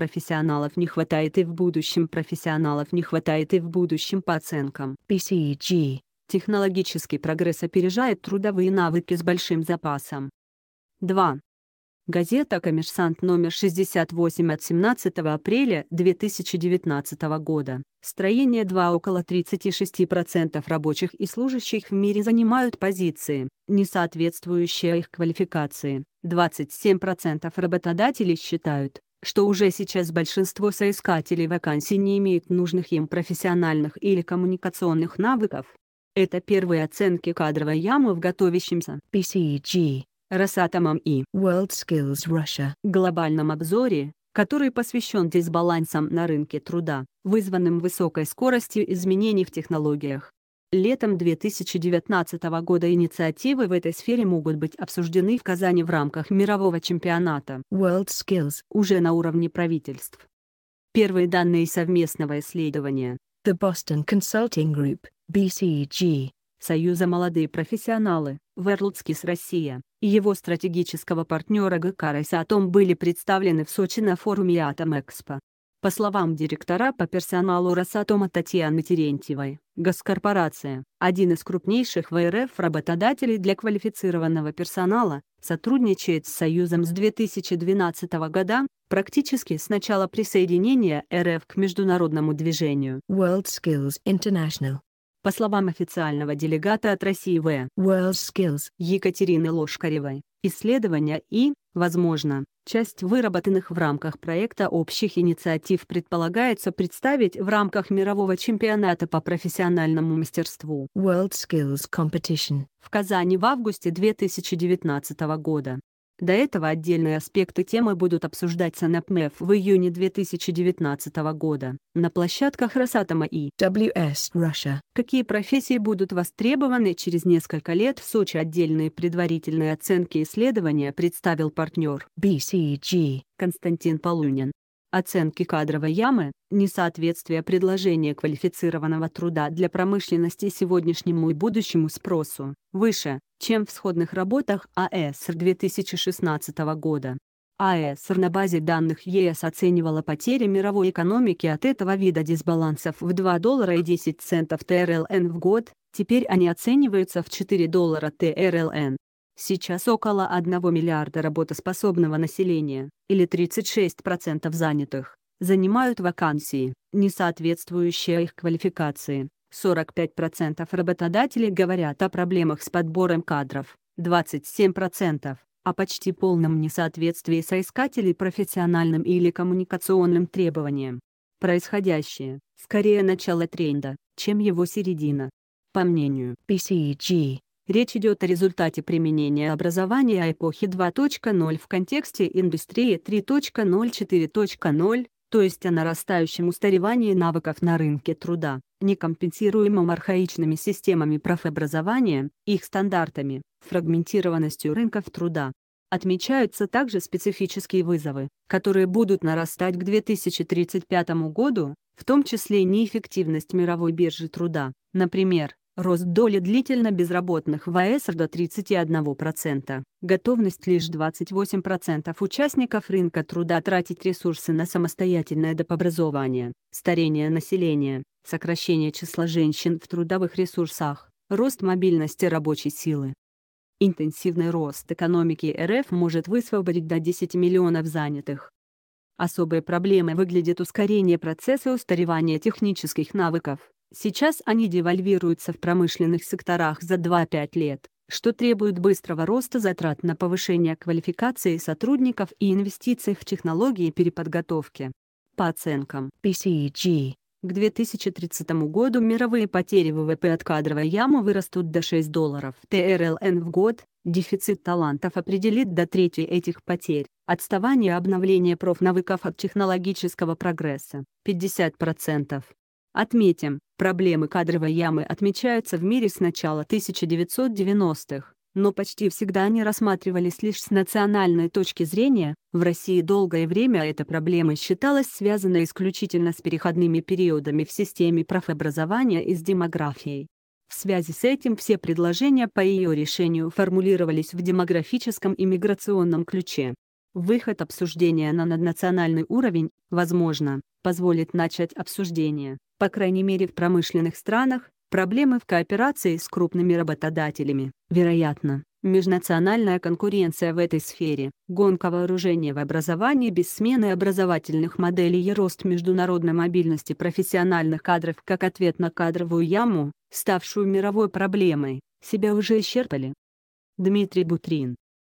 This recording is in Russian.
профессионалов не хватает и в будущем профессионалов не хватает и в будущем по оценкам. PCG. Технологический прогресс опережает трудовые навыки с большим запасом. 2. Газета «Коммерсант» номер 68 от 17 апреля 2019 года. Строение 2 около 36% рабочих и служащих в мире занимают позиции, не соответствующие их квалификации. 27% работодателей считают, что уже сейчас большинство соискателей вакансий не имеют нужных им профессиональных или коммуникационных навыков. Это первые оценки кадровой ямы в готовящемся PCG, Росатомом и WorldSkills Russia глобальном обзоре, который посвящен дисбалансам на рынке труда, вызванным высокой скоростью изменений в технологиях. Летом 2019 года инициативы в этой сфере могут быть обсуждены в Казани в рамках мирового чемпионата World Skills уже на уровне правительств. Первые данные совместного исследования The Boston Consulting Group, BCG, Союза молодые профессионалы, Верлдскис Россия, и его стратегического партнера ГК том были представлены в Сочи на форуме Атом Экспо. По словам директора по персоналу Росатома Татьяны Терентьевой, Госкорпорация – один из крупнейших в РФ работодателей для квалифицированного персонала, сотрудничает с Союзом с 2012 года, практически с начала присоединения РФ к международному движению World Skills International. По словам официального делегата от России В. World Skills Екатерины Лошкаревой, исследования и, возможно, часть выработанных в рамках проекта общих инициатив предполагается представить в рамках мирового чемпионата по профессиональному мастерству World Skills Competition в Казани в августе 2019 года. До этого отдельные аспекты темы будут обсуждаться на ПМЭФ в июне 2019 года на площадках Росатома и WS Russia. Какие профессии будут востребованы через несколько лет в Сочи отдельные предварительные оценки исследования представил партнер BCG Константин Полунин оценки кадровой ямы, несоответствие предложения квалифицированного труда для промышленности сегодняшнему и будущему спросу, выше, чем в сходных работах АЭСР 2016 года. АЭСР на базе данных ЕС оценивала потери мировой экономики от этого вида дисбалансов в 2 доллара и 10 центов ТРЛН в год, теперь они оцениваются в 4 доллара ТРЛН. Сейчас около 1 миллиарда работоспособного населения, или 36% занятых, занимают вакансии, не соответствующие их квалификации. 45% работодателей говорят о проблемах с подбором кадров, 27% о почти полном несоответствии соискателей профессиональным или коммуникационным требованиям. Происходящее – скорее начало тренда, чем его середина. По мнению PCG, Речь идет о результате применения образования эпохи 2.0 в контексте индустрии 3.0-4.0, то есть о нарастающем устаревании навыков на рынке труда, некомпенсируемом архаичными системами профобразования, их стандартами, фрагментированностью рынков труда. Отмечаются также специфические вызовы, которые будут нарастать к 2035 году, в том числе неэффективность мировой биржи труда, например, Рост доли длительно безработных в АЭС до 31%. Готовность лишь 28% участников рынка труда тратить ресурсы на самостоятельное допобразование, старение населения, сокращение числа женщин в трудовых ресурсах, рост мобильности рабочей силы. Интенсивный рост экономики РФ может высвободить до 10 миллионов занятых. Особой проблемой выглядит ускорение процесса устаревания технических навыков, Сейчас они девальвируются в промышленных секторах за 2-5 лет, что требует быстрого роста затрат на повышение квалификации сотрудников и инвестиций в технологии переподготовки. По оценкам PCG, e к 2030 году мировые потери ВВП от кадровой ямы вырастут до 6 долларов ТРЛН в год, дефицит талантов определит до трети этих потерь, отставание обновления профнавыков от технологического прогресса – 50%. Отметим, проблемы кадровой ямы отмечаются в мире с начала 1990-х, но почти всегда они рассматривались лишь с национальной точки зрения, в России долгое время эта проблема считалась связана исключительно с переходными периодами в системе профобразования и с демографией. В связи с этим все предложения по ее решению формулировались в демографическом и миграционном ключе. Выход обсуждения на наднациональный уровень, возможно, позволит начать обсуждение по крайней мере в промышленных странах, проблемы в кооперации с крупными работодателями. Вероятно, межнациональная конкуренция в этой сфере, гонка вооружения в образовании без смены образовательных моделей и рост международной мобильности профессиональных кадров как ответ на кадровую яму, ставшую мировой проблемой, себя уже исчерпали. Дмитрий Бутрин